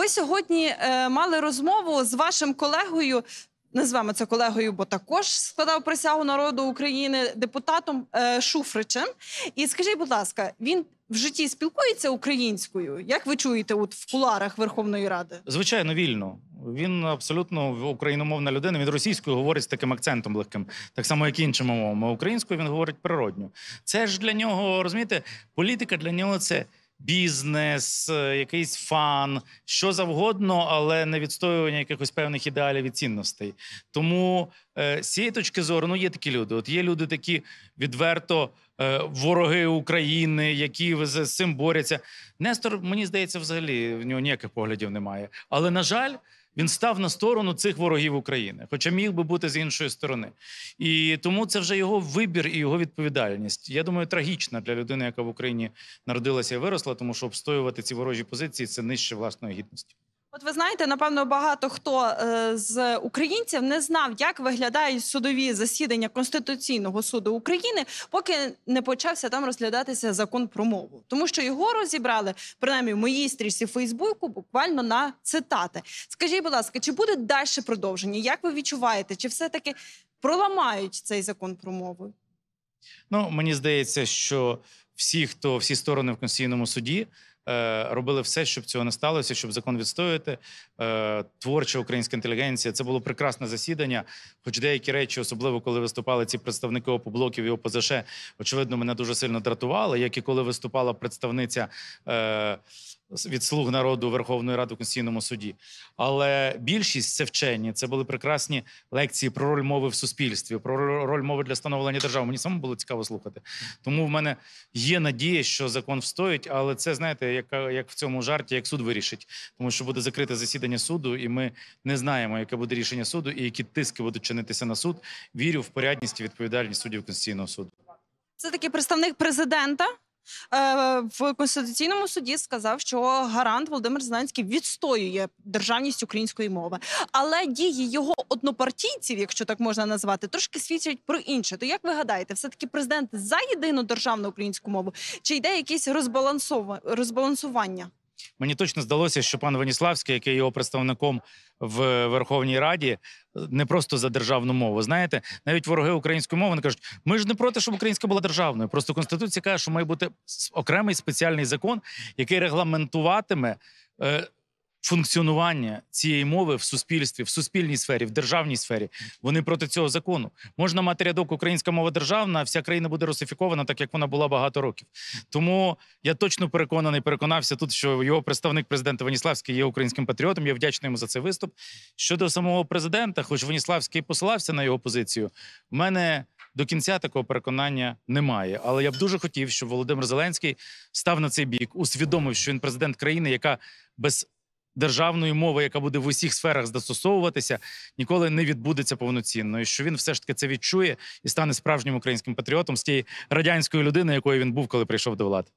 Ви сьогодні е, мали розмову з вашим колегою. Назвемо це колегою, бо також складав присягу народу України депутатом е, Шуфричем. І скажіть, будь ласка, він в житті спілкується українською? Як ви чуєте, от в куларах Верховної Ради? Звичайно, вільно. Він абсолютно україномовна людина. Він російською говорить з таким акцентом легким, так само, як і іншими мовами. Українською він говорить природньо. Це ж для нього розумієте, політика для нього це бізнес, е, якийсь фан, що завгодно, але не відстоювання якихось певних ідеалів і цінностей. Тому е, з цієї точки зору ну є такі люди. От є люди, такі відверто е, вороги України, які з цим борються. Нестор мені здається, взагалі в нього ніяких поглядів немає. Але на жаль. Він став на сторону цих ворогів України, хоча міг би бути з іншої сторони. І тому це вже його вибір і його відповідальність. Я думаю, трагічна для людини, яка в Україні народилася і виросла, тому що обстоювати ці ворожі позиції це нижче власної гідності. От ви знаєте, напевно, багато хто е, з українців не знав, як виглядають судові засідання Конституційного суду України, поки не почався там розглядатися закон про мову, тому що його розібрали принаймні в моїй стрічці Фейсбуку буквально на цитати. Скажіть, будь ласка, чи буде далі продовження? Як ви відчуваєте, чи все таки проламають цей закон про мову? Ну мені здається, що всі, хто всі сторони в Конституційному суді. Е, робили все, щоб цього не сталося, щоб закон відстояти. Е, творча українська інтелігенція це було прекрасне засідання. Хоч деякі речі, особливо коли виступали ці представники опоблоків і ОПЗШ, очевидно, мене дуже сильно дратували. Як і коли виступала представниця е, від слуг народу Верховної Ради в Конституційному суді. Але більшість це вчені. Це були прекрасні лекції про роль мови в суспільстві, про роль мови для становлення держави. Мені саме було цікаво слухати. Тому в мене є надія, що закон встоїть, але це знаєте, як, як в цьому жарті, як суд вирішить, тому що буде закрите засідання суду, і ми не знаємо, яке буде рішення суду і які тиски будуть чинитися на суд. Вірю в порядність і відповідальність суддів Конституційного суду. Це таки представник президента. Е, в конституційному суді сказав, що гарант Володимир Зеленський відстоює державність української мови, але дії його однопартійців, якщо так можна назвати, трошки свідчать про інше. То як ви гадаєте, все таки президент за єдину державну українську мову чи йде якесь розбалансування? Мені точно здалося, що пан Веніславський, який його представником в Верховній Раді, не просто за державну мову. Знаєте, навіть вороги української мови вони кажуть, ми ж не проти, щоб українська була державною. Просто конституція каже, що має бути окремий спеціальний закон, який регламентуватиме. Е, функціонування цієї мови в суспільстві, в суспільній сфері, в державній сфері. Вони проти цього закону. Можна мати рядок українська мова державна, вся країна буде русифікована, так як вона була багато років. Тому я точно переконаний, переконався тут, що його представник президента Веніславський є українським патріотом. Я вдячний йому за цей виступ. Щодо самого президента, хоч Веніславський посилався на його позицію, в мене. До кінця такого переконання немає, але я б дуже хотів, щоб Володимир Зеленський став на цей бік, усвідомив, що він президент країни, яка без державної мови, яка буде в усіх сферах застосовуватися, ніколи не відбудеться повноцінно. І що він все ж таки це відчує і стане справжнім українським патріотом з тієї радянської людини, якою він був, коли прийшов до влади.